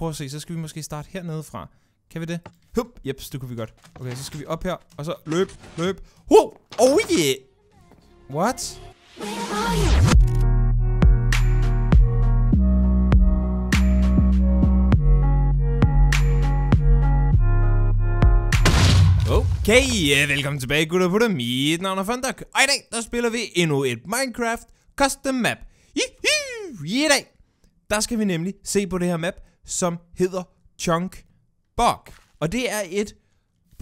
prøv at se, så skal vi måske starte hernede fra. Kan vi det? Hup, yep, det kunne vi godt. Okay, så skal vi op her, og så løb, løb. Ho! oh yeah! What? Okay, øh, velkommen tilbage gutter på det. Mit navn er Fondok, og i dag der spiller vi endnu et Minecraft Custom Map. Hi -hi! I dag, der skal vi nemlig se på det her map, som hedder Chunk Bug. Og det er et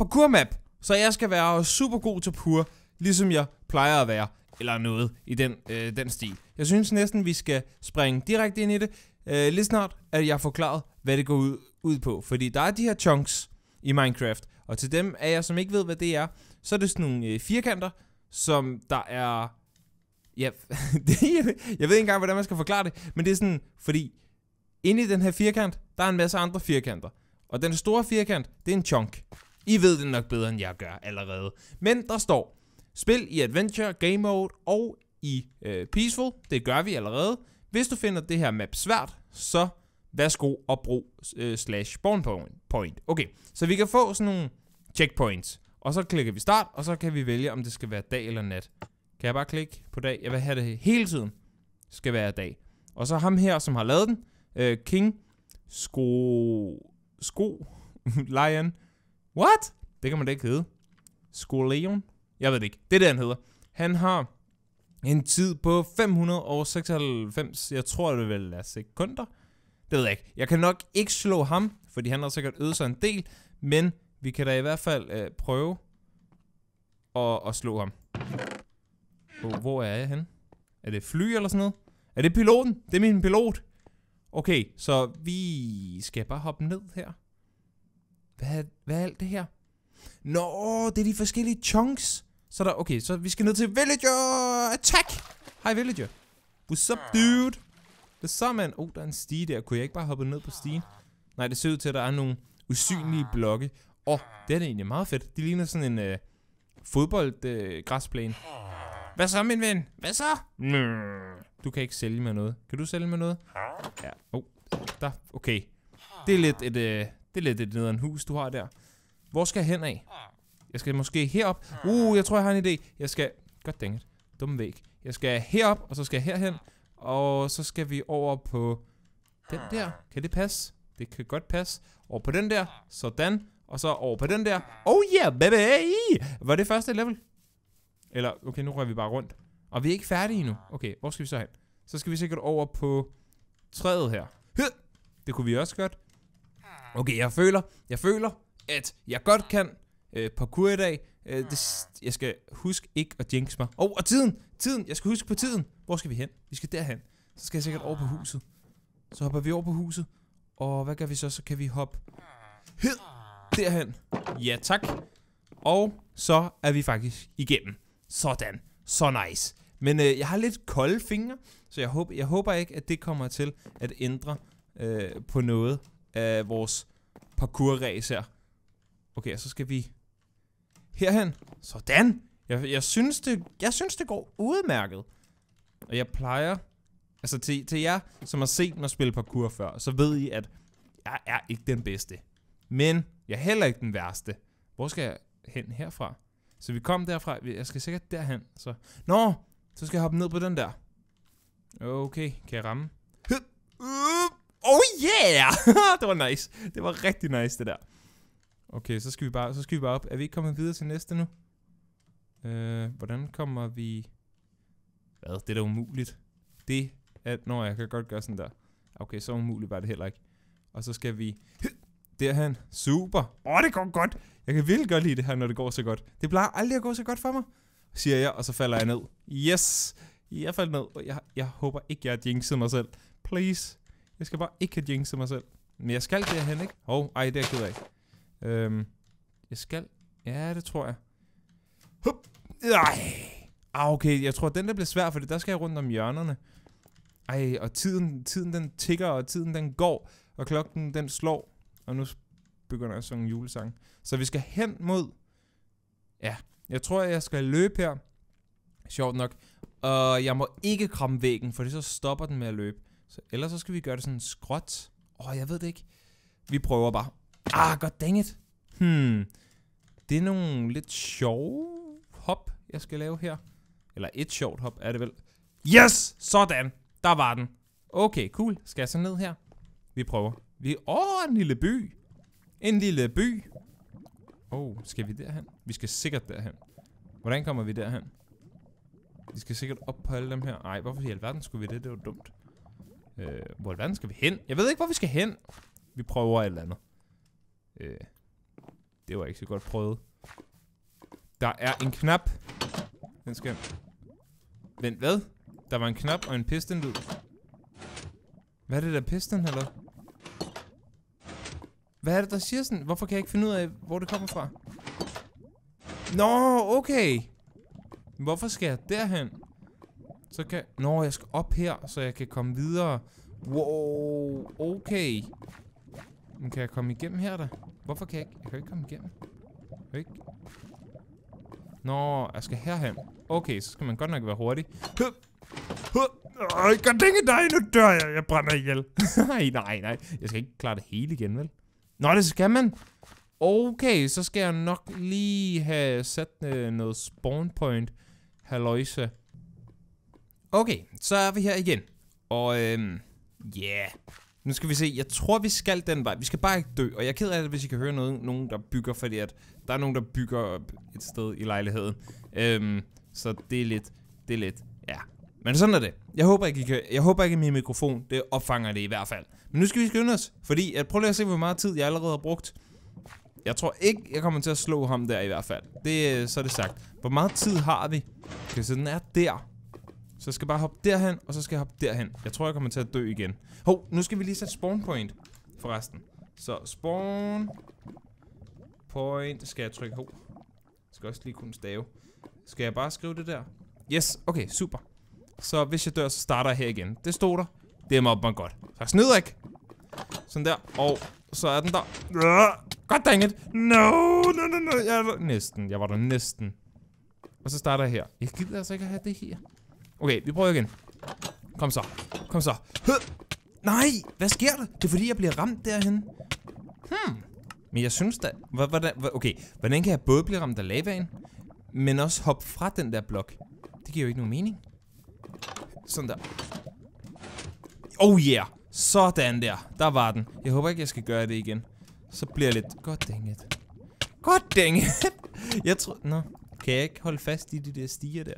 parkour-map, så jeg skal være super god til pur, ligesom jeg plejer at være, eller noget i den, øh, den stil. Jeg synes næsten, vi skal springe direkte ind i det, øh, lige snart, at jeg har forklaret, hvad det går ud, ud på. Fordi der er de her chunks i Minecraft, og til dem af jer, som ikke ved, hvad det er, så er det sådan nogle øh, firkanter, som der er... Ja, det, jeg ved ikke engang, hvordan man skal forklare det, men det er sådan, fordi Inde i den her firkant, der er en masse andre firkanter. Og den store firkant, det er en chunk. I ved det nok bedre, end jeg gør allerede. Men der står, spil i Adventure, Game Mode og i øh, Peaceful. Det gør vi allerede. Hvis du finder det her map svært, så værsgo og brug øh, slash spawn point. Okay, så vi kan få sådan nogle checkpoints. Og så klikker vi start, og så kan vi vælge, om det skal være dag eller nat. Kan jeg bare klikke på dag? Jeg vil have det hele tiden. Det skal være dag. Og så ham her, som har lavet den, Uh, King, sko... Sko? Lion? What? Det kan man da ikke hedde. Skoleon? Jeg ved det ikke. Det er det, han hedder. Han har en tid på 596, jeg tror det vel er sekunder. Det ved jeg ikke. Jeg kan nok ikke slå ham, fordi han har sikkert øget sig en del, men vi kan da i hvert fald øh, prøve at, at slå ham. Hvor, hvor er jeg henne? Er det fly eller sådan noget? Er det piloten? Det er min pilot. Okay, så vi skal bare hoppe ned her. Hvad, hvad er alt det her? Nå, det er de forskellige chunks. Så der, okay, så vi skal ned til Villager Attack! Hej Villager. What's up, dude? Hvad så, man? Oh, der er en stige der. Kunne jeg ikke bare hoppe ned på stigen? Nej, det ser ud til, at der er nogle usynlige blokke. Åh, oh, det er egentlig meget fedt. De ligner sådan en øh, fodboldgræsplæne. Øh, Hvad så, min ven? Hvad så? Mm. Du kan ikke sælge med noget. Kan du sælge med noget? Ja. Oh, der. Okay. Det er lidt et, øh, det er lidt et nederen hus, du har der. Hvor skal jeg hen af? Jeg skal måske herop. Uh, jeg tror, jeg har en idé. Jeg skal... Godt dang it. Dumme væg. Jeg skal herop, og så skal jeg herhen. Og så skal vi over på... Den der. Kan det passe? Det kan godt passe. Over på den der. Sådan. Og så over på den der. Oh yeah, baby! Var det første level? Eller, okay, nu rører vi bare rundt. Og vi er ikke færdige endnu. Okay, hvor skal vi så hen? Så skal vi sikkert over på træet her. Det kunne vi også godt. Okay, jeg føler, jeg føler, at jeg godt kan øh, parkour i dag. Øh, det, jeg skal huske ikke at jinx mig. Åh, oh, og tiden! Tiden! Jeg skal huske på tiden! Hvor skal vi hen? Vi skal derhen. Så skal jeg sikkert over på huset. Så hopper vi over på huset. Og hvad gør vi så? Så kan vi hoppe hed derhen. Ja, tak. Og så er vi faktisk igennem. Sådan så nice. Men øh, jeg har lidt kolde fingre, så jeg, håber, jeg håber ikke, at det kommer til at ændre øh, på noget af vores parkour-race her. Okay, så skal vi herhen. Sådan. Jeg, jeg, synes, det, jeg synes, det går udmærket. Og jeg plejer... Altså til, til jer, som har set mig spille parkour før, så ved I, at jeg er ikke den bedste. Men jeg er heller ikke den værste. Hvor skal jeg hen herfra? Så vi kom derfra. Jeg skal sikkert derhen. Så. Nå, så skal jeg hoppe ned på den der. Okay, kan jeg ramme? Oh yeah! det var nice. Det var rigtig nice, det der. Okay, så skal vi bare, så skal vi bare op. Er vi ikke kommet videre til næste nu? Øh, hvordan kommer vi... Hvad? Det er da umuligt. Det at... Nå, jeg kan godt gøre sådan der. Okay, så umuligt var det heller ikke. Og så skal vi derhen. Super. Åh, det går godt. Jeg kan virkelig godt lide det her, når det går så godt. Det plejer aldrig at gå så godt for mig, siger jeg, og så falder jeg ned. Yes, jeg falder ned, og jeg, jeg håber ikke, jeg har jinxet mig selv. Please. Jeg skal bare ikke have jinxet mig selv. Men jeg skal derhen, ikke? Åh, oh, ej, det er jeg ked af. Øhm, jeg skal. Ja, det tror jeg. Hup. Ej. Ah, okay, jeg tror, den der bliver svær, for der skal jeg rundt om hjørnerne. Ej, og tiden, tiden den tigger, og tiden den går, og klokken den slår og nu begynder jeg at synge julesang. Så vi skal hen mod... Ja, jeg tror, jeg skal løbe her. Sjovt nok. Og jeg må ikke kramme væggen, for det så stopper den med at løbe. Så, ellers så skal vi gøre det sådan skråt. Åh, oh, jeg ved det ikke. Vi prøver bare. Ah, god dang it. Hmm. Det er nogle lidt sjove hop, jeg skal lave her. Eller et sjovt hop, er det vel? Yes! Sådan! Der var den. Okay, cool. Skal jeg så ned her? Vi prøver. Vi... er oh, en lille by. En lille by. Åh, oh, skal vi derhen? Vi skal sikkert derhen. Hvordan kommer vi derhen? Vi skal sikkert op på alle dem her. Nej, hvorfor i alverden skulle vi det? Det var dumt. Øh, hvor i alverden skal vi hen? Jeg ved ikke, hvor vi skal hen. Vi prøver et eller andet. Øh, det var ikke så godt prøvet. Der er en knap. Den skal... Vent, hvad? Der var en knap og en piston lyd. Hvad er det der piston, eller? Hvad er det, der siger sådan? Hvorfor kan jeg ikke finde ud af, hvor det kommer fra? Nå, okay. Hvorfor skal jeg derhen? Så kan... Nå, jeg skal op her, så jeg kan komme videre. Wow, okay. Men kan jeg komme igennem her, da? Hvorfor kan jeg ikke? Jeg kan ikke komme igennem. Jeg ikke. Nå, jeg skal herhen. Okay, så skal man godt nok være hurtig. Hup! Hup! Øj, gør det ikke dig, nu dør jeg. Jeg brænder ihjel. nej, nej, nej. Jeg skal ikke klare det hele igen, vel? Nå, det skal man. Okay, så skal jeg nok lige have sat øh, noget spawn point. Halløjse. Okay, så er vi her igen. Og øhm, ja. Yeah. Nu skal vi se, jeg tror vi skal den vej. Vi skal bare ikke dø, og jeg er ked af det, hvis I kan høre noget, nogen, der bygger, fordi at der er nogen, der bygger et sted i lejligheden. Øhm, så det er lidt, det er lidt men sådan er det. Jeg håber ikke, kan, jeg håber ikke at min mikrofon det opfanger det i hvert fald. Men nu skal vi skynde os, fordi at prøv lige at se, hvor meget tid jeg allerede har brugt. Jeg tror ikke, jeg kommer til at slå ham der i hvert fald. Det, øh, så er det sagt. Hvor meget tid har vi? Okay, så den er der. Så jeg skal bare hoppe derhen, og så skal jeg hoppe derhen. Jeg tror, jeg kommer til at dø igen. Ho, nu skal vi lige sætte spawn point, forresten. Så spawn point. Skal jeg trykke? ho. Jeg skal også lige kunne stave. Skal jeg bare skrive det der? Yes, okay, super. Så hvis jeg dør, så starter jeg her igen. Det stod der. Det mobber man godt. Så jeg snyder ikke. Sådan der. Og så er den der. God dang it. No, no, no, no. Jeg var Næsten. Jeg var der næsten. Og så starter jeg her. Jeg gider altså ikke at have det her. Okay, vi prøver igen. Kom så. Kom så. Høh. Nej, hvad sker der? Det er fordi, jeg bliver ramt derhen. Hmm. Men jeg synes da... Hvordan, okay, hvordan kan jeg både blive ramt af lavaen, men også hoppe fra den der blok? Det giver jo ikke nogen mening. Sådan der. Oh yeah. Sådan der. Der var den. Jeg håber ikke, jeg skal gøre det igen. Så bliver jeg lidt... Godt God Godt it. Jeg tror... Nå. Kan jeg ikke holde fast i de der stiger der?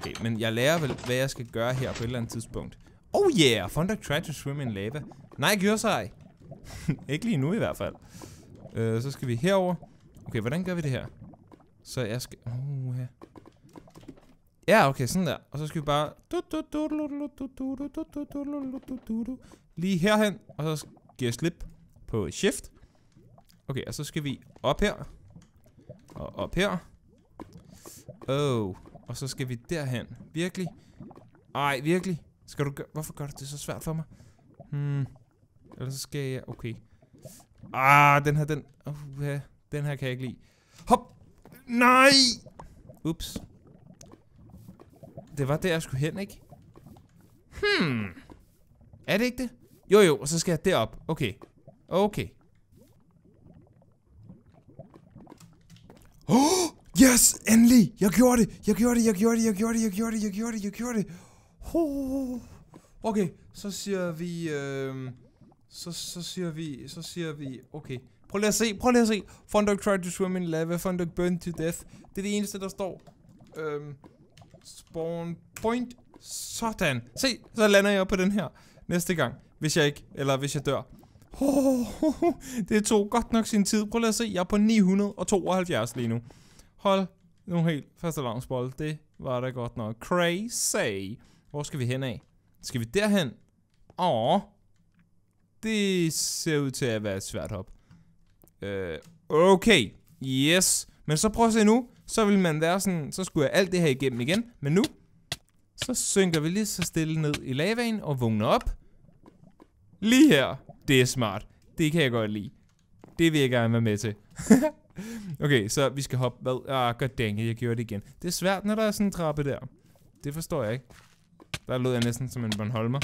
Okay, men jeg lærer vel, hvad jeg skal gøre her på et eller andet tidspunkt. Oh yeah! Fundak tried to swim in lava. Nej, gør sig! ikke lige nu i hvert fald. Øh, så skal vi herover. Okay, hvordan gør vi det her? Så jeg skal... Oh, Ja, okay, sådan der. Og så skal vi bare... Lige herhen, og så giver jeg slip på shift. Okay, og så skal vi op her. Og op her. Oh, og så skal vi derhen. Virkelig? Ej, virkelig? Skal du gøre... Hvorfor gør du det så svært for mig? Hmm. Eller så skal jeg... Okay. Ah, den her, den... Uh, den her kan jeg ikke lide. Hop! Nej! Ups det var der, jeg skulle hen, ikke? Hmm. Er det ikke det? Jo, jo, og så skal jeg derop. Okay. Okay. Oh, yes! Endelig! Jeg gjorde det! Jeg gjorde det, jeg gjorde det, jeg gjorde det, jeg gjorde det, jeg gjorde det, jeg gjorde det. Oh. Okay, så siger vi... Øh, så, så siger vi... Så siger vi... Okay. Prøv lige at se, prøv lige at se. Fondog tried to swim in lava, Fondog burned to death. Det er det eneste, der står. Øhm, Spawn point. Sådan. Se, så lander jeg på den her næste gang. Hvis jeg ikke, eller hvis jeg dør. Oh, oh, oh, det tog godt nok sin tid. Prøv lige at se, jeg er på 972 lige nu. Hold nu helt fast alarmsbold. Det var da godt nok crazy. Hvor skal vi hen af? Skal vi derhen? Åh. Oh, det ser ud til at være et svært hop. Øh, uh, okay. Yes. Men så prøv at se nu så ville man være sådan, så skulle jeg alt det her igennem igen. Men nu, så synker vi lige så stille ned i lavaen og vågner op. Lige her. Det er smart. Det kan jeg godt lide. Det vil jeg gerne være med til. okay, så vi skal hoppe hvad? Ah, goddammit, jeg gjorde det igen. Det er svært, når der er sådan en trappe der. Det forstår jeg ikke. Der lød jeg næsten som en Bornholmer.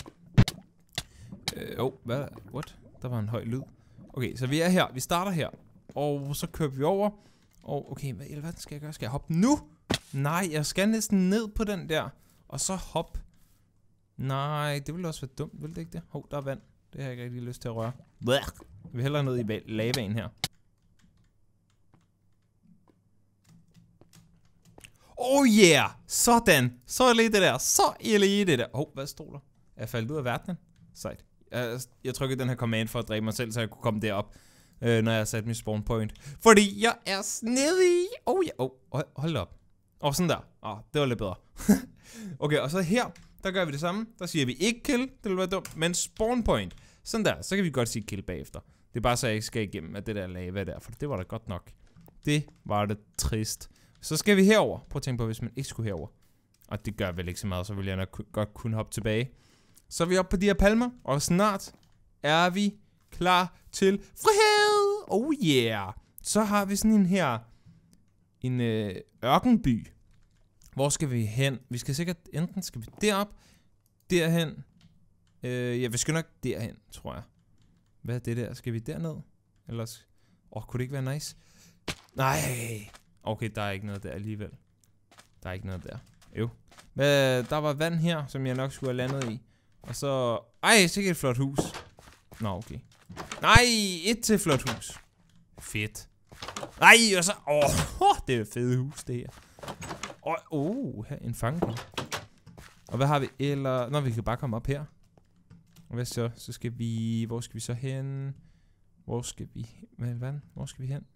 Øh, oh, hvad? What? Der var en høj lyd. Okay, så vi er her. Vi starter her. Og så kører vi over. Og okay, hvad i alverden skal jeg gøre? Skal jeg hoppe nu? Nej, jeg skal næsten ned på den der. Og så hop. Nej, det ville også være dumt, ville det ikke det? Hov, oh, der er vand. Det har jeg ikke rigtig lyst til at røre. Vi hælder ned i lavaen her. Oh yeah! Sådan! Så er lige det der. Så er lige det der. Hov, oh, hvad stod Er jeg faldet ud af verdenen? Sejt. Jeg, jeg trykkede den her command for at dræbe mig selv, så jeg kunne komme derop øh, når jeg har sat min spawn point. Fordi jeg er snedig. Oh, ja. oh, hold op. Og oh, sådan der. Oh, det var lidt bedre. okay, og så her, der gør vi det samme. Der siger vi ikke kill, det ville være dumt, men spawn point. Sådan der, så kan vi godt sige kill bagefter. Det er bare så, jeg ikke skal igennem af det der lava der, for det var da godt nok. Det var det trist. Så skal vi herover. Prøv at tænke på, hvis man ikke skulle herover. Og det gør vel ikke så meget, så vil jeg nok godt kunne hoppe tilbage. Så er vi oppe på de her palmer, og snart er vi klar til frihed! Oh yeah! Så har vi sådan en her, en øh, ørkenby. Hvor skal vi hen? Vi skal sikkert, enten skal vi derop, derhen. Øh, ja, vi skal nok derhen, tror jeg. Hvad er det der? Skal vi derned? Ellers... Åh, oh, kunne det ikke være nice? Nej! Okay, der er ikke noget der alligevel. Der er ikke noget der. Jo. Hvad, der var vand her, som jeg nok skulle have landet i. Og så... Ej, sikkert et flot hus. Nå, okay. Nej, et til flot hus. Fedt. Nej, og så... Åh, oh, det er et fedt hus, det her. Åh, oh, her en fange. Og hvad har vi eller... Nå, vi kan bare komme op her. Og hvad så? Så skal vi... Hvor skal vi så hen? Hvor skal vi... Hvad, hvad? Hvor skal vi hen?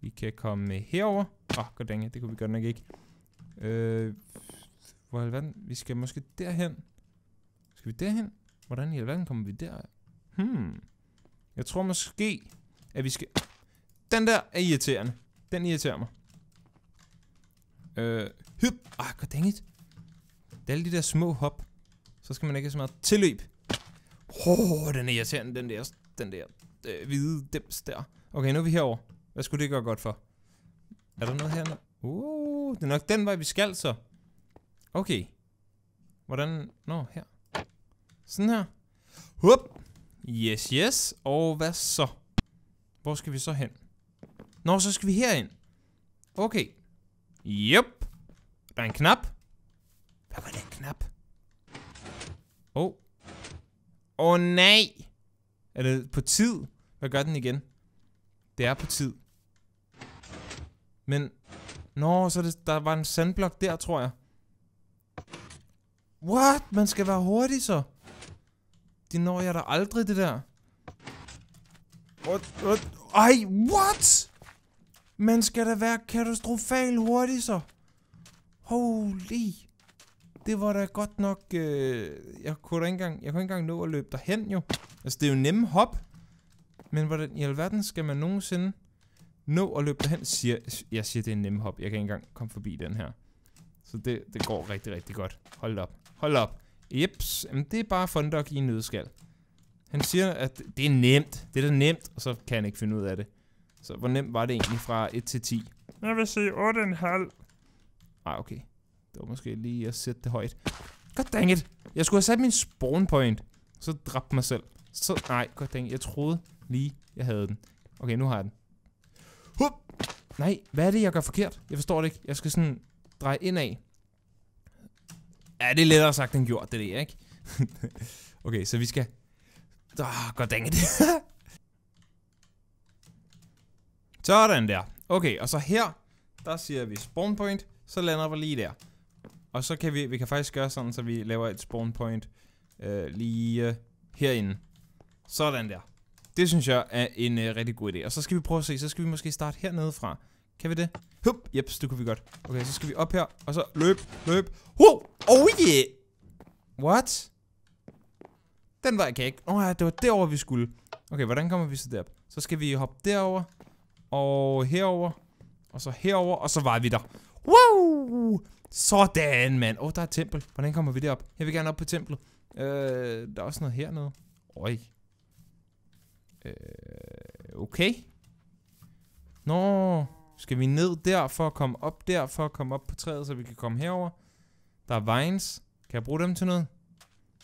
Vi kan komme herover. Åh, oh, goddanger, det kunne vi godt nok ikke. Øh... Hvor i alverden? Vi skal måske derhen. Skal vi derhen? Hvordan i alverden kommer vi der? Hmm. Jeg tror måske, at vi skal... Den der er irriterende. Den irriterer mig. Øh, hyp! Ah, god dang it. Det er alle de der små hop. Så skal man ikke have så meget tilløb. Åh, oh, den er irriterende, den der, den der øh, hvide dims der. Okay, nu er vi herover. Hvad skulle det gøre godt for? Er der noget her? Uh, det er nok den vej, vi skal så. Okay. Hvordan? Nå, her. Sådan her. Hup! Yes, yes. Og hvad så? Hvor skal vi så hen? Nå, så skal vi herind. Okay. Yep. Der er en knap. Hvad var den knap? Åh. Oh. Åh oh, nej. Er det på tid? Hvad gør den igen? Det er på tid. Men... Nå, så det, der var en sandblok der, tror jeg. What? Man skal være hurtig så. Det når jeg da aldrig, det der. What? What? Ej, what? Man skal da være katastrofal hurtigt, så. Holy. Det var da godt nok... Øh, jeg, kunne da ikke engang, jeg kunne ikke engang nå at løbe derhen, jo. Altså, det er jo nemme hop. Men hvordan i alverden skal man nogensinde nå at løbe derhen? Siger, jeg siger, det er en nemme hop. Jeg kan ikke engang komme forbi den her. Så det, det går rigtig, rigtig godt. Hold op. Hold op. Jeps, det er bare Fondok i en nødskal. Han siger, at det er nemt. Det er da nemt, og så kan han ikke finde ud af det. Så hvor nemt var det egentlig fra 1 til 10? Jeg vil sige 8,5. Ah, okay. Det var måske lige at sætte det højt. God dang it. Jeg skulle have sat min spawn point. Så dræbte mig selv. Så, nej, god dang it. Jeg troede lige, jeg havde den. Okay, nu har jeg den. Hup! Nej, hvad er det, jeg gør forkert? Jeg forstår det ikke. Jeg skal sådan dreje indad. Ja, det er lettere sagt end gjort, det der, ikke? okay, så vi skal... Åh, oh, goddag det. Sådan der. Okay, og så her, der siger vi spawn point, så lander vi lige der. Og så kan vi, vi kan faktisk gøre sådan, så vi laver et spawn point øh, lige øh, herinde. Sådan der. Det synes jeg er en øh, rigtig god idé. Og så skal vi prøve at se, så skal vi måske starte hernede fra. Kan vi det? Hup. yep, det kunne vi godt. Okay, så skal vi op her, og så løb, løb. Wow! Oh yeah! What? Den var jeg ikke. Åh, oh, ja, det var derover vi skulle. Okay, hvordan kommer vi så derop? Så skal vi hoppe derover og herover og så herover og så var vi der. Wow! Sådan, mand. Åh, oh, der er et tempel. Hvordan kommer vi derop? Jeg vil gerne op på templet. Øh, der er også noget hernede. Oj. Øh, okay. Nå. No. Skal vi ned der for at komme op der, for at komme op på træet, så vi kan komme herover? Der er vines. Kan jeg bruge dem til noget?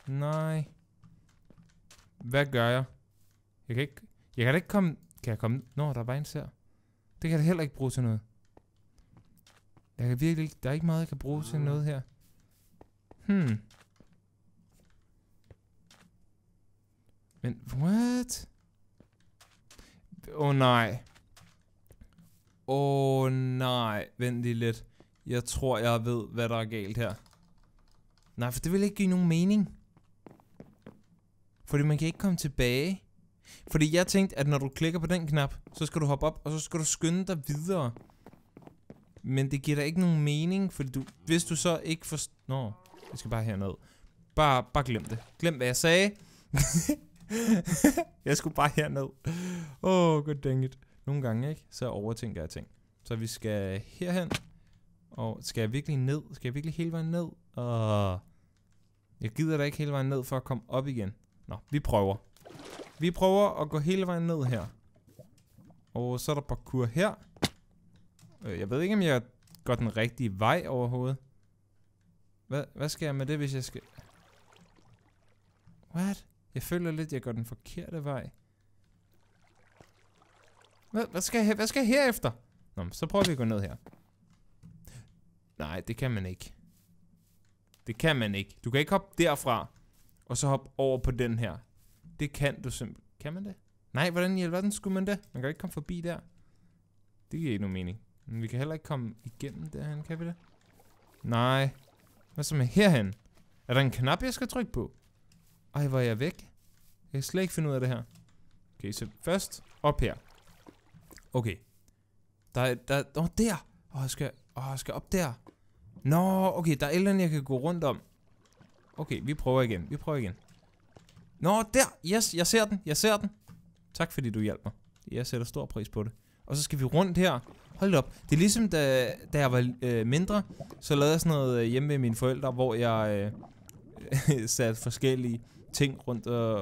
Nej. Hvad gør jeg? Jeg kan ikke... Jeg kan da ikke komme... Kan jeg komme... Nå, der er vines her. Det kan jeg heller ikke bruge til noget. Jeg kan virkelig ikke... Der er ikke meget, jeg kan bruge til noget her. Hmm. Men what? Åh oh, nej. Åh oh, nej, vent lige lidt. Jeg tror, jeg ved, hvad der er galt her. Nej, for det vil ikke give nogen mening. Fordi man kan ikke komme tilbage. Fordi jeg tænkte, at når du klikker på den knap, så skal du hoppe op, og så skal du skynde dig videre. Men det giver da ikke nogen mening, fordi du, hvis du så ikke forstår... Nå, jeg skal bare herned. Bare, bare glem det. Glem, hvad jeg sagde. jeg skulle bare herned. Åh, oh, god dang it nogle gange, ikke, så overtænker jeg ting. Så vi skal herhen, og skal jeg virkelig ned? Skal jeg virkelig hele vejen ned? Og jeg gider da ikke hele vejen ned for at komme op igen. Nå, vi prøver. Vi prøver at gå hele vejen ned her. Og så er der parkour her. Øh, jeg ved ikke, om jeg går den rigtige vej overhovedet. Hvad, hvad skal jeg med det, hvis jeg skal... What? Jeg føler lidt, jeg går den forkerte vej. Hvad, hvad, skal, jeg, hvad skal jeg herefter? Nå, så prøver vi at gå ned her. Nej, det kan man ikke. Det kan man ikke. Du kan ikke hoppe derfra, og så hoppe over på den her. Det kan du simpelthen. Kan man det? Nej, hvordan i alverden skulle man det? Man kan ikke komme forbi der. Det giver ikke nogen mening. Men vi kan heller ikke komme igennem derhen, kan vi det? Nej. Hvad så med herhen? Er der en knap, jeg skal trykke på? Ej, hvor er jeg væk? Jeg kan slet ikke finde ud af det her. Okay, så først op her. Okay. Der er... Der, åh, oh, der! Åh, oh, jeg skal... Åh, oh, jeg skal op der. Nå, okay, der er et jeg kan gå rundt om. Okay, vi prøver igen. Vi prøver igen. Nå, der! Yes, jeg ser den. Jeg ser den. Tak fordi du hjælper. Jeg sætter stor pris på det. Og så skal vi rundt her. Hold op. Det er ligesom, da, da jeg var øh, mindre, så lavede jeg sådan noget øh, hjemme med mine forældre, hvor jeg øh, satte forskellige ting rundt, øh,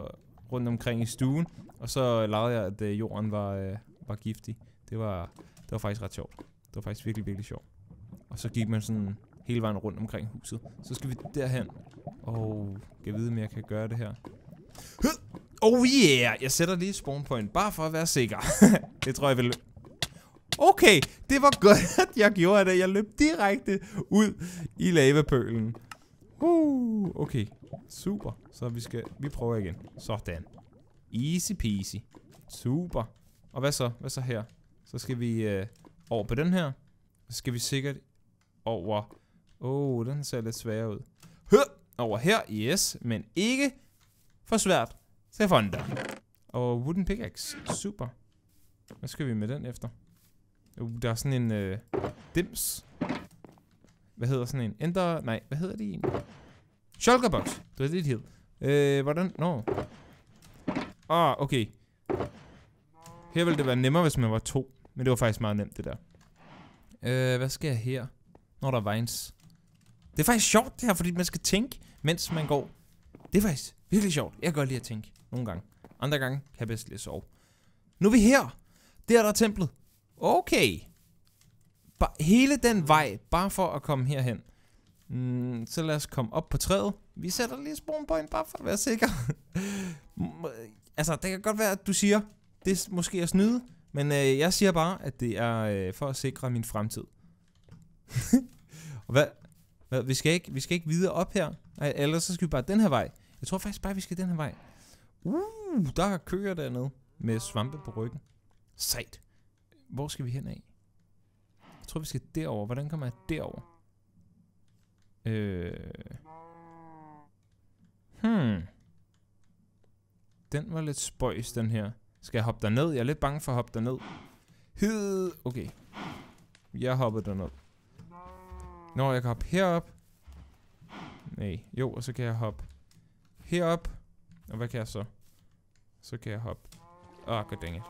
rundt omkring i stuen. Og så legede jeg, at øh, jorden var... Øh, var giftig. Det var, det var faktisk ret sjovt. Det var faktisk virkelig, virkelig sjovt. Og så gik man sådan hele vejen rundt omkring huset. Så skal vi derhen. Og jeg vide, om jeg kan gøre det her. Oh yeah! Jeg sætter lige spawn point, bare for at være sikker. det tror jeg vil... Okay, det var godt, at jeg gjorde det. Jeg løb direkte ud i lavapølen. Uh, okay, super. Så vi skal... Vi prøver igen. Sådan. Easy peasy. Super. Og hvad så? Hvad så her? Så skal vi øh, over på den her. Så skal vi sikkert over... Åh, oh, den ser lidt sværere ud. Hø! Over her, yes. Men ikke for svært. Så jeg der. Og wooden pickaxe. Super. Hvad skal vi med den efter? Uh, der er sådan en øh, dims. Hvad hedder sådan en? Ender... Nej, hvad hedder det egentlig? Shulkerbox. Det er det, det hed. Øh, hvordan? Nå. No. Ah, okay. Her ville det være nemmere, hvis man var to. Men det var faktisk meget nemt, det der. Øh, hvad sker her? Når der er vines. Det er faktisk sjovt det her, fordi man skal tænke, mens man går. Det er faktisk virkelig sjovt. Jeg kan godt lide at tænke. Nogle gange. Andre gange kan jeg bedst lige sove. Nu er vi her. Der er der templet. Okay. Bare hele den vej, bare for at komme herhen. Mm, så lad os komme op på træet. Vi sætter lige spawn på bare for at være sikker. altså, det kan godt være, at du siger, det er måske at snyde, men øh, jeg siger bare, at det er øh, for at sikre min fremtid. og hvad, hvad, vi, skal ikke, vi skal ikke videre op her, eller så skal vi bare den her vej. Jeg tror faktisk bare, vi skal den her vej. Uh, der kører dernede med svampe på ryggen. Sejt. Hvor skal vi hen af? Jeg tror, vi skal derover. Hvordan kommer jeg derover? Øh... Hmm. Den var lidt spøjs, den her. Skal jeg hoppe derned? Jeg er lidt bange for at hoppe derned. Hid. Okay. Jeg hopper derned. Nå, jeg kan hoppe herop. Nej. Jo, og så kan jeg hoppe herop. Og hvad kan jeg så? Så kan jeg hoppe. Åh, oh, goddammit.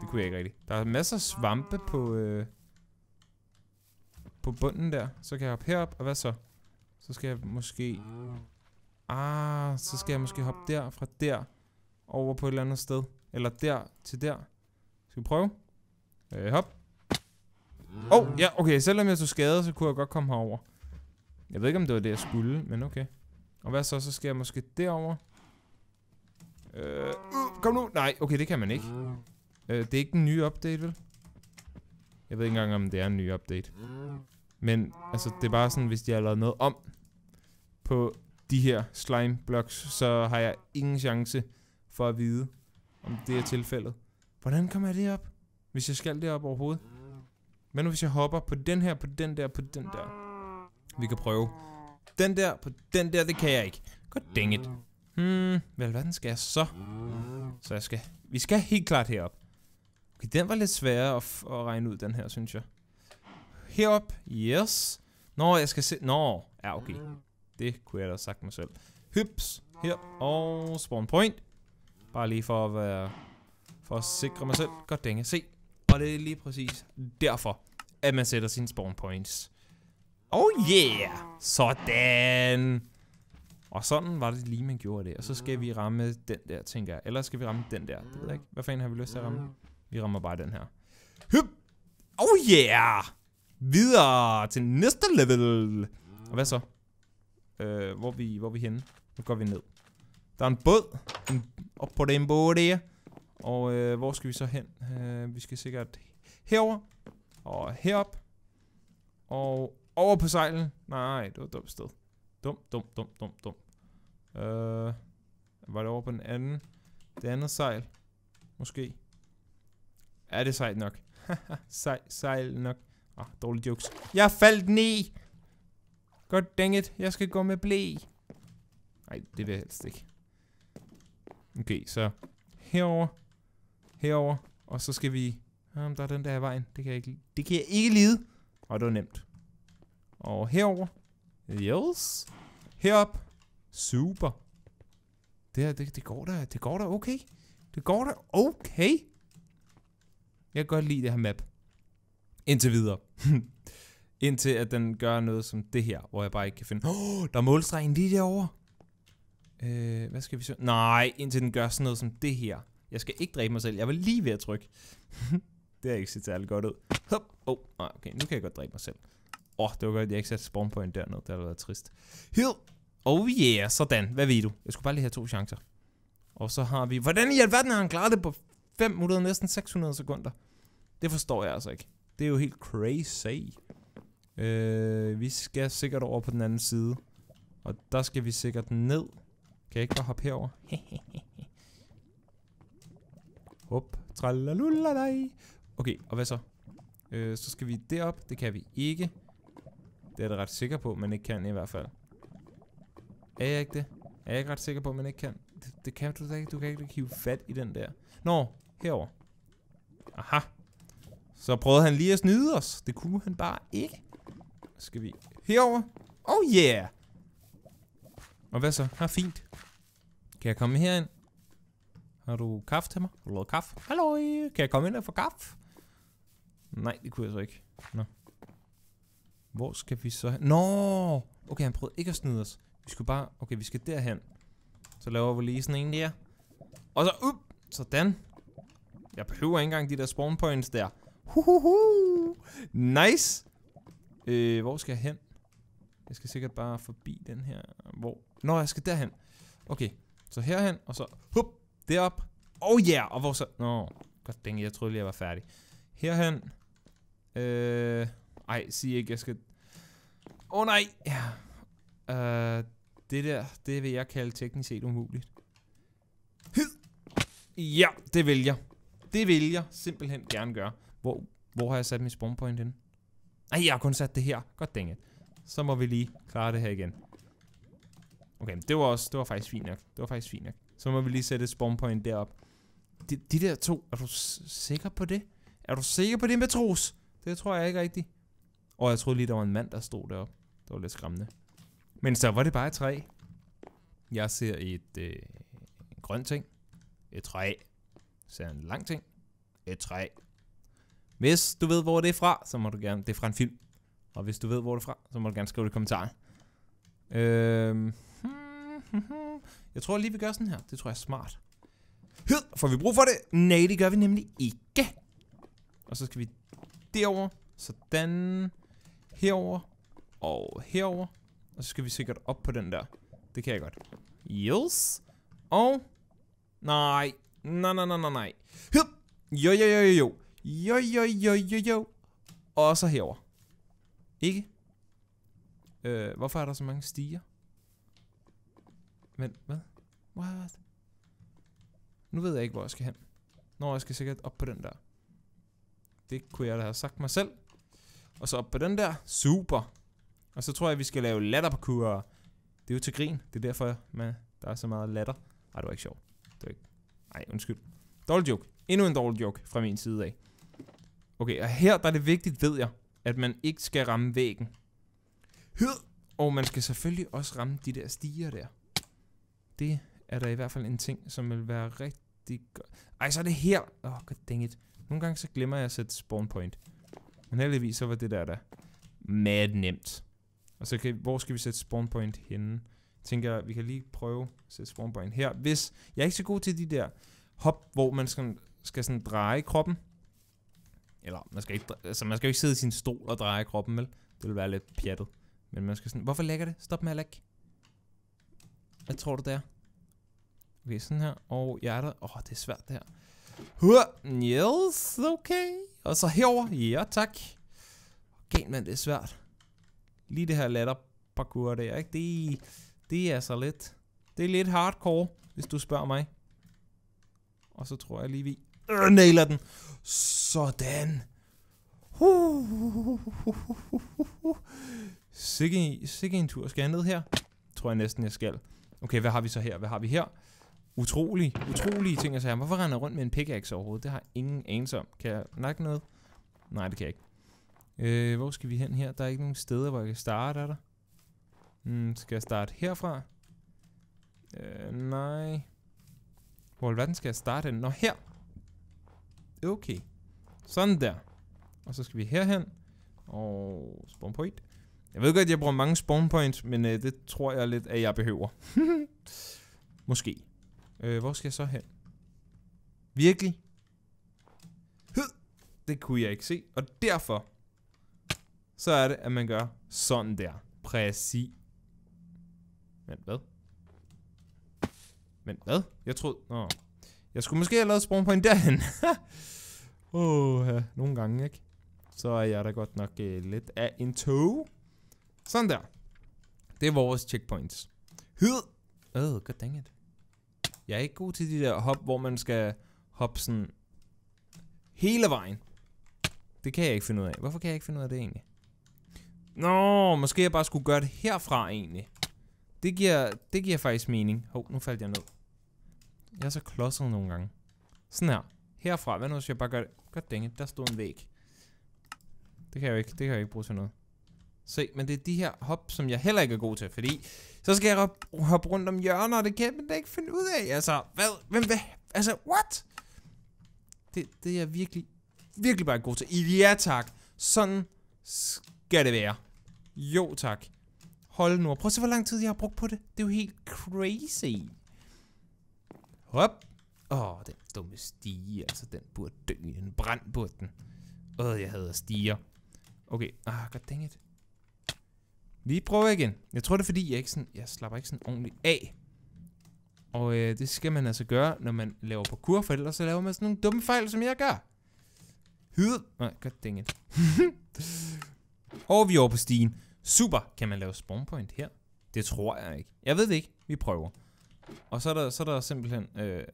Det kunne jeg ikke rigtigt. Der er masser af svampe på... Øh, på bunden der. Så kan jeg hoppe herop. Og hvad så? Så skal jeg måske... Ah, så skal jeg måske hoppe der fra der. Over på et eller andet sted. Eller der til der. Skal vi prøve? Øh, hop. Mm. Åh, oh, ja, okay. Selvom jeg så skadet, så kunne jeg godt komme herover. Jeg ved ikke, om det var det, jeg skulle, men okay. Og hvad så? Så skal jeg måske derover. Øh, uh, kom nu. Nej, okay, det kan man ikke. Øh, det er ikke en ny update, vel? Jeg ved ikke engang, om det er en ny update. Men, altså, det er bare sådan, hvis de har lavet noget om på de her slime blocks, så har jeg ingen chance for at vide, om det er tilfældet. Hvordan kommer jeg det op? Hvis jeg skal det op overhovedet? Hvad nu hvis jeg hopper på den her, på den der, på den der? Vi kan prøve. Den der, på den der, det kan jeg ikke. God dang it. Hmm, hvad den skal jeg så? Så jeg skal... Vi skal helt klart herop. Okay, den var lidt sværere at, at regne ud, den her, synes jeg. Herop, yes. Nå, jeg skal se... Nå, ja, okay. Det kunne jeg da have sagt mig selv. Hyps, her og spawn point. Bare lige for at være... For at sikre mig selv. Godt dænge. Se. Og det er lige præcis derfor, at man sætter sine spawn points. Oh yeah! Sådan! Og sådan var det lige, man gjorde det. Og så skal vi ramme den der, tænker jeg. Eller skal vi ramme den der? Det ved jeg ikke. Hvad fanden har vi lyst til at ramme? Vi rammer bare den her. Hup! Oh yeah! Videre til næste level! Og hvad så? Øh, hvor, vi, hvor vi henne? Nu går vi ned. Der er en båd. En, op på den båd der. Og øh, hvor skal vi så hen? Øh, vi skal sikkert herover Og herop. Og over på sejlen. Nej, det var et dumt sted. Dum, dum, dum, dum, dum. Øh, var det over på den anden? Det andet sejl. Måske. Er det sejl nok? sejl, sejl nok. Ah, dårlige jokes. Jeg faldt ned! God dang it, jeg skal gå med blæ. Nej, det vil jeg helst ikke. Okay, så herover, herover, og så skal vi... Jamen, der er den der i vejen. Det kan jeg ikke, det kan jeg ikke lide. Og det var nemt. Og herover. Yes. Herop. Super. Det her, det, det går da, det går da okay. Det går da okay. Jeg kan godt lide det her map. Indtil videre. Indtil at den gør noget som det her, hvor jeg bare ikke kan finde... oh, der er målstregen lige derovre. Øh, hvad skal vi så? Nej, indtil den gør sådan noget som det her. Jeg skal ikke dræbe mig selv. Jeg var lige ved at trykke. det har ikke set særlig godt ud. Hop. Oh, okay, nu kan jeg godt dræbe mig selv. Åh, oh, det var godt, at jeg ikke satte spawnpoint dernede. Det havde været trist. Hill. Oh yeah, sådan. Hvad ved du? Jeg skulle bare lige have to chancer. Og så har vi... Hvordan i alverden har han klaret det på 5 minutter, næsten 600 sekunder? Det forstår jeg altså ikke. Det er jo helt crazy. Øh, vi skal sikkert over på den anden side. Og der skal vi sikkert ned. Kan jeg ikke bare hoppe herover? Hop, tralalulalaj. Okay, og hvad så? Øh, så skal vi derop. Det kan vi ikke. Det er jeg ret sikker på, men ikke kan i hvert fald. Er jeg ikke det? Er jeg ikke ret sikker på, men ikke kan? Det, det kan du da ikke. Du kan ikke hive fat i den der. Nå, herover. Aha. Så prøvede han lige at snyde os. Det kunne han bare ikke. Så skal vi herover. Oh yeah! Og hvad så? Ha, fint. Kan jeg komme herind? Har du kaffe til mig? Har du lavet kaffe? Hallo, kan jeg komme ind og få kaffe? Nej, det kunne jeg så ikke. Nå. Hvor skal vi så hen? Nå! Okay, han prøvede ikke at snyde os. Vi skulle bare... Okay, vi skal derhen. Så laver vi lige sådan en der. Og så up! Sådan. Jeg behøver ikke engang de der spawn points der. Huhuhu! Nice! Øh, hvor skal jeg hen? Jeg skal sikkert bare forbi den her. Hvor? Nå, jeg skal derhen. Okay, så herhen, og så hup, derop. Oh yeah, og hvor så... Nå, god dang, jeg troede lige, jeg var færdig. Herhen. Øh, ej, sig ikke, jeg skal... Åh oh, nej! Ja. Øh, det der, det vil jeg kalde teknisk set umuligt. Ja, det vil jeg. Det vil jeg simpelthen gerne gøre. Hvor, hvor har jeg sat min spawn point ind? Ej, jeg har kun sat det her. Godt dænge. Så må vi lige klare det her igen. Okay, det var også, det var faktisk fint nok. Det var faktisk fint nok. Så må vi lige sætte et spawn point derop. De, de der to, er du sikker på det? Er du sikker på det, matros? Det tror jeg ikke rigtigt. Og jeg troede lige, der var en mand, der stod derop. Det var lidt skræmmende. Men så var det bare et træ. Jeg ser et øh, grønt ting. Et træ. Jeg ser en lang ting. Et træ. Hvis du ved, hvor det er fra, så må du gerne... Det er fra en film. Og hvis du ved, hvor det er fra, så må du gerne skrive det i kommentaren. Øh... Jeg tror lige, vi gør sådan her. Det tror jeg er smart. Hød, får vi brug for det? Nej, det gør vi nemlig ikke. Og så skal vi derover, sådan, herover og herover. Og så skal vi sikkert op på den der. Det kan jeg godt. Yes. Og... Nej. Nej, nej, nej, nej, nej. Hød. Jo, jo, jo, jo, jo. Jo, jo, jo, jo, jo. Og så herover. Ikke? Øh, hvorfor er der så mange stiger? Men hvad? What? Nu ved jeg ikke, hvor jeg skal hen. Nå, jeg skal sikkert op på den der. Det kunne jeg da have sagt mig selv. Og så op på den der. Super. Og så tror jeg, vi skal lave latterparkour. Det er jo til grin. Det er derfor, man, der er så meget latter. Ej, det var ikke sjovt. Det var ikke... Ej, undskyld. Dårlig joke. Endnu en dårlig joke fra min side af. Okay, og her der er det vigtigt, ved jeg, at man ikke skal ramme væggen. Og man skal selvfølgelig også ramme de der stiger der det er der i hvert fald en ting, som vil være rigtig godt. Ej, så er det her. Åh, oh, dang it. Nogle gange så glemmer jeg at sætte spawn point. Men heldigvis så var det der der mad nemt. Og så kan, hvor skal vi sætte spawn point henne? Tænker jeg, vi kan lige prøve at sætte spawn point her. Hvis, jeg er ikke så god til de der hop, hvor man skal, skal sådan dreje kroppen. Eller man skal, ikke, altså man skal jo ikke sidde i sin stol og dreje kroppen, vel? Det vil være lidt pjattet. Men man skal sådan, hvorfor lægger det? Stop med at lægge. Hvad tror du det er? Okay, sådan her. Og hjertet. Åh, oh, det er svært det her. Huh, yes, okay. Og så herover. Ja, tak. Okay, men det er svært. Lige det her latter parkour der, ikke? Det, det er så lidt. Det er lidt hardcore, hvis du spørger mig. Og så tror jeg lige, vi øh, nailer den. Sådan. Sikke, sikke en tur. Skal jeg ned her? Tror jeg næsten, jeg skal. Okay, hvad har vi så her? Hvad har vi her? Utrolig, utrolige ting at sige. Hvorfor render jeg rundt med en pickaxe overhovedet? Det har ingen anelse om. Kan jeg nakke noget? Nej, det kan jeg ikke. Øh, hvor skal vi hen her? Der er ikke nogen steder, hvor jeg kan starte, er der? Mm, skal jeg starte herfra? Øh, nej. Hvor i alverden skal jeg starte den? Nå, her! Okay. Sådan der. Og så skal vi herhen. Og spawn point. Jeg ved godt, at jeg bruger mange spawn points, men øh, det tror jeg lidt, at jeg behøver. Måske. Øh, hvor skal jeg så hen? Virkelig? Det kunne jeg ikke se, og derfor så er det, at man gør sådan der. Præcis. Men hvad? Men hvad? Jeg troede... Nå. Jeg skulle måske have lavet spawn point derhen. Åh, oh, ja. nogle gange, ikke? Så er jeg da godt nok eh, lidt af en tog. Sådan der. Det er vores checkpoints. Hyd! Åh, øh, oh, god dang it. Jeg er ikke god til de der hop, hvor man skal hoppe sådan hele vejen. Det kan jeg ikke finde ud af. Hvorfor kan jeg ikke finde ud af det egentlig? Nå, måske jeg bare skulle gøre det herfra egentlig. Det giver, det giver faktisk mening. Hov, nu faldt jeg ned. Jeg er så klodset nogle gange. Sådan her. Herfra. Hvad nu, hvis jeg bare gør det? dang it. der stod en væg. Det kan jeg jo ikke, det kan jeg ikke bruge til noget. Se, men det er de her hop, som jeg heller ikke er god til, fordi så skal jeg hoppe, rundt om hjørner, og det kan man da ikke finde ud af. Altså, hvad? Hvem hvad? Altså, what? Det, det er jeg virkelig, virkelig bare god til. Ja tak. Sådan skal det være. Jo tak. Hold nu. Prøv at se, hvor lang tid jeg har brugt på det. Det er jo helt crazy. Hop. Åh, oh, den dumme stige. Altså, den burde dø. En brand på den. Åh, oh, jeg hader stiger. Okay. Ah, god dang it. Vi prøver igen. Jeg tror, det er fordi, jeg, ikke sådan, jeg slapper ikke sådan ordentligt af. Og øh, det skal man altså gøre, når man laver parkour, for ellers så laver man sådan nogle dumme fejl, som jeg gør. Hyde. Nej, god dang it. og vi er over på stigen. Super. Kan man lave spawn point her? Det tror jeg ikke. Jeg ved det ikke. Vi prøver. Og så er der, så er der simpelthen øh,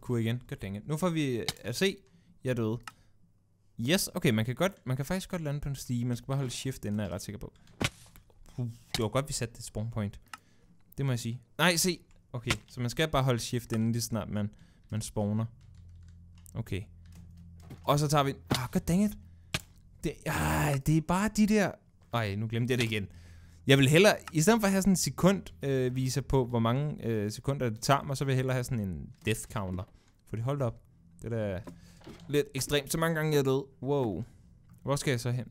kur igen. God dang it. Nu får vi øh, at se. Jeg er døde. Yes, okay, man kan, godt, man kan faktisk godt lande på en stige. Man skal bare holde shift, inden jeg er ret sikker på. Uh, det var godt, vi satte det spawn point. Det må jeg sige. Nej, se. Okay, så man skal bare holde shift inden lige snart man, man spawner. Okay. Og så tager vi... Ah, oh, god dang it. Det, ah, det er bare de der... Ej, nu glemte jeg det igen. Jeg vil hellere... I stedet for at have sådan en sekund øh, på, hvor mange øh, sekunder det tager mig, så vil jeg hellere have sådan en death counter. For det holdt op. Det er da lidt ekstremt. Så mange gange jeg er død. Wow. Hvor skal jeg så hen?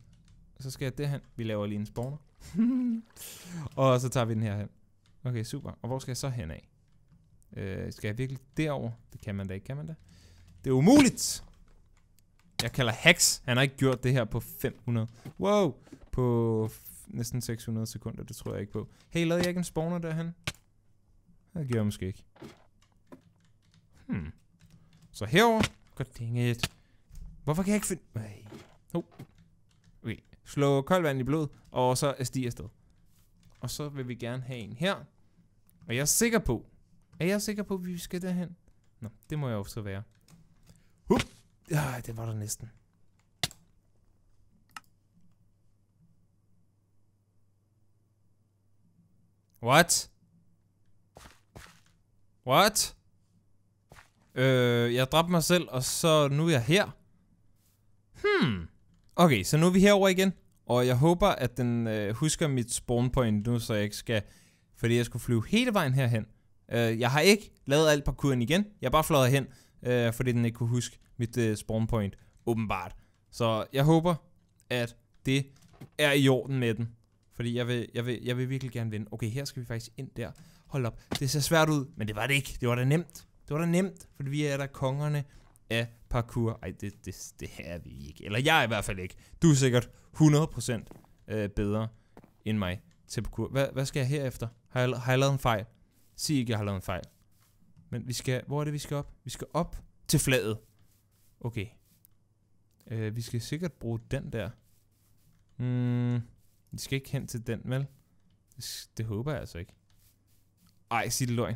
Så skal jeg derhen. Vi laver lige en spawner. og så tager vi den her hen. Okay, super. Og hvor skal jeg så hen af? Øh, skal jeg virkelig derover? Det kan man da ikke, kan man da? Det er umuligt! Jeg kalder hacks. Han har ikke gjort det her på 500. Wow! På næsten 600 sekunder, det tror jeg ikke på. Hey, lavede jeg ikke en spawner derhen? Det gør jeg måske ikke. Hmm. Så herover. God dang it. Hvorfor kan jeg ikke finde... Nej. Hey. Oh slå koldt vand i blod, og så stige afsted. Og så vil vi gerne have en her. Og jeg er sikker på, er jeg sikker på, at vi skal derhen? Nå, det må jeg også være. Hup! Ja, det var der næsten. What? What? Øh, jeg dræbte mig selv, og så nu er jeg her. Hmm. Okay, så nu er vi herover igen, og jeg håber, at den øh, husker mit spawn point nu, så jeg ikke skal... Fordi jeg skulle flyve hele vejen herhen. Øh, jeg har ikke lavet alt parkouren igen, jeg har bare fløjet hen, øh, fordi den ikke kunne huske mit øh, spawn point, åbenbart. Så jeg håber, at det er i orden med den. Fordi jeg vil, jeg vil, jeg vil virkelig gerne vinde. Okay, her skal vi faktisk ind der. Hold op, det ser svært ud, men det var det ikke. Det var da nemt. Det var da nemt, fordi vi er der kongerne af parkour. Ej, det, det, det er vi ikke. Eller jeg er i hvert fald ikke. Du er sikkert 100% øh, bedre end mig til parkour. Hvad, hvad skal jeg herefter? Har jeg, har jeg lavet en fejl? Sig ikke, jeg har lavet en fejl. Men vi skal, hvor er det, vi skal op? Vi skal op til flaget. Okay. Øh, vi skal sikkert bruge den der. Mm, vi skal ikke hen til den, vel? Det håber jeg altså ikke. Ej, sig det løgn.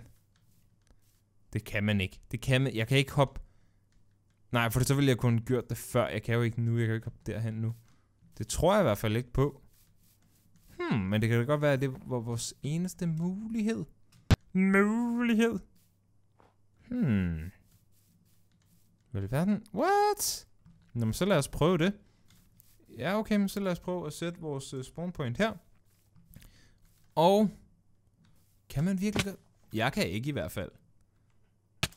Det kan man ikke. Det kan man. Jeg kan ikke hoppe Nej, for så ville jeg kun have gjort det før. Jeg kan jo ikke nu. Jeg kan jo ikke hoppe derhen nu. Det tror jeg i hvert fald ikke på. Hmm, men det kan da godt være, at det var vores eneste mulighed. Mulighed. Hmm. Vil det være den? What? Nå, men så lad os prøve det. Ja, okay, men så lad os prøve at sætte vores uh, spawn point her. Og... Kan man virkelig... Jeg kan ikke i hvert fald.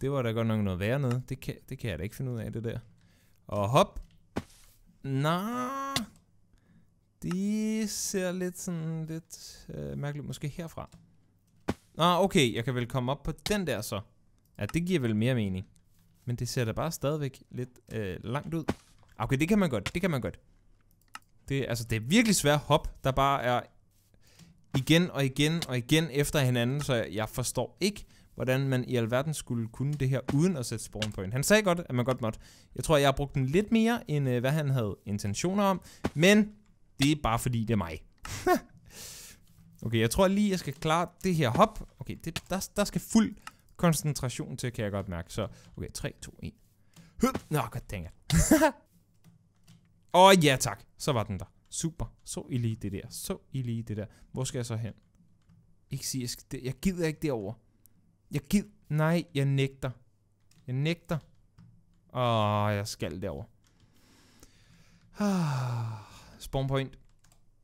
Det var da godt nok noget værre noget. Det kan, det kan jeg da ikke finde ud af, det der. Og hop. Nå. Det ser lidt sådan lidt øh, mærkeligt. Måske herfra. Nå, okay. Jeg kan vel komme op på den der så. Ja, det giver vel mere mening. Men det ser da bare stadigvæk lidt øh, langt ud. Okay, det kan man godt. Det kan man godt. Det, altså, det er virkelig svært hop, der bare er igen og igen og igen efter hinanden, så jeg forstår ikke, hvordan man i alverden skulle kunne det her uden at sætte spawn point. Han sagde godt, at man godt måtte. Jeg tror, jeg har brugt den lidt mere, end øh, hvad han havde intentioner om, men det er bare fordi, det er mig. okay, jeg tror lige, jeg skal klare det her hop. Okay, det, der, der skal fuld koncentration til, kan jeg godt mærke. Så, okay, 3, 2, 1. Høp! Nå, godt tænke. Åh, oh, ja tak. Så var den der. Super. Så I lige det der. Så I lige det der. Hvor skal jeg så hen? Ikke sige, jeg, skal, jeg gider ikke derover. Jeg gid. Nej, jeg nægter. Jeg nægter. Åh, jeg skal derover. Ah, spawn point.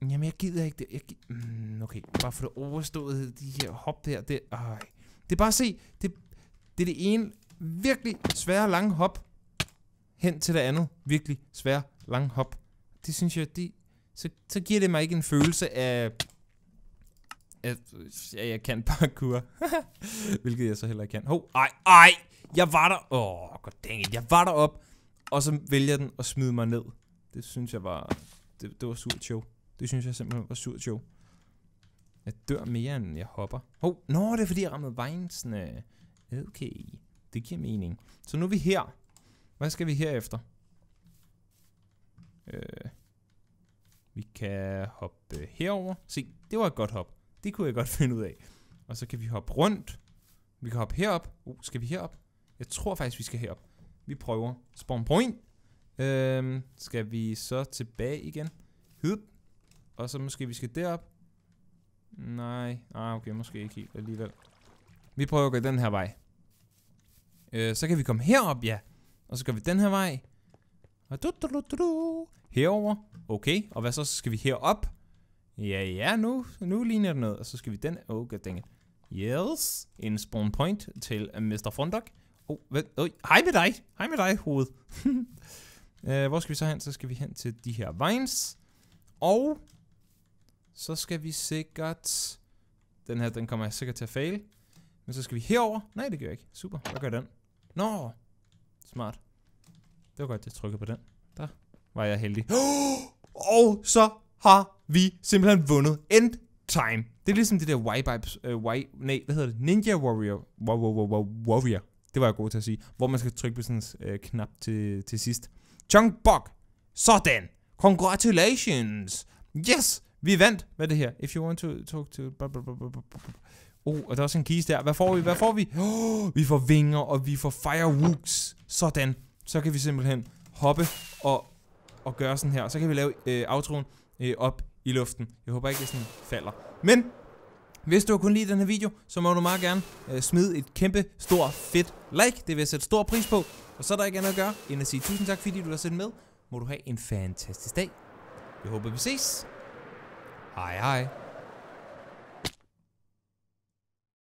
Jamen, jeg gider ikke det. Jeg gider, mm, okay, bare for det overstået, de her hop der. Det, øj. det er bare at se. Det, det er det ene virkelig svære lange hop hen til det andet virkelig svære lange hop. Det synes jeg, det, så, så giver det mig ikke en følelse af jeg, jeg kan parkour. Hvilket jeg så heller ikke kan. Hov, ej, ej! Jeg var der... Åh, oh, goddammit. Jeg var der op, og så vælger den at smide mig ned. Det synes jeg var... Det, det var surt show. Det synes jeg simpelthen var surt show. Jeg dør mere, end jeg hopper. Hov, nå, det er fordi, jeg ramte vejensene. Øh. Okay, det giver mening. Så nu er vi her. Hvad skal vi herefter? Øh, vi kan hoppe herover. Se, det var et godt hop. Det kunne jeg godt finde ud af. Og så kan vi hoppe rundt. Vi kan hoppe herop. Uh, skal vi herop? Jeg tror faktisk, vi skal herop. Vi prøver. Spawn point. Øhm, skal vi så tilbage igen? Hyd. Og så måske vi skal derop. Nej. Ah, okay. Måske ikke helt alligevel. Vi prøver at gå den her vej. Øh, så kan vi komme herop, ja. Og så går vi den her vej. Herover. Okay. Og hvad så? Så skal vi herop. Ja, ja, nu, nu ligner det noget. Og så skal vi den... Oh, god dang it. Yes. En spawn point til øh, Mr. Fondok. Oh, hvad? Oh, hej med dig. Hej med dig, hoved. uh, hvor skal vi så hen? Så skal vi hen til de her vines. Og så skal vi sikkert... Den her, den kommer jeg sikkert til at fail. Men så skal vi herover. Nej, det gør jeg ikke. Super. Hvad gør den? Nå. Smart. Det var godt, jeg trykkede på den. Der var jeg heldig. Og oh, så har vi simpelthen vundet end time. Det er ligesom det der Y-Vibes, uh, øh, y, nej, hvad hedder det? Ninja Warrior, war, war, war, war, Warrior, det var jeg god til at sige, hvor man skal trykke på sådan en øh, knap til, til sidst. Chunk Bok, sådan, congratulations, yes, vi vandt med det her. If you want to talk to... Oh, og der er også en kiste der. Hvad får vi? Hvad får vi? Oh, vi får vinger, og vi får fireworks. Sådan. Så kan vi simpelthen hoppe og, og gøre sådan her. så kan vi lave øh, outroen øh, op i luften. Jeg håber ikke, det sådan falder. Men hvis du har kunnet lide den her video, så må du meget gerne øh, smide et kæmpe, stort, fedt like. Det vil jeg sætte stor pris på. Og så er der ikke andet at gøre, end at sige tusind tak, fordi du har set med. Må du have en fantastisk dag. Jeg håber, vi ses. Hej hej.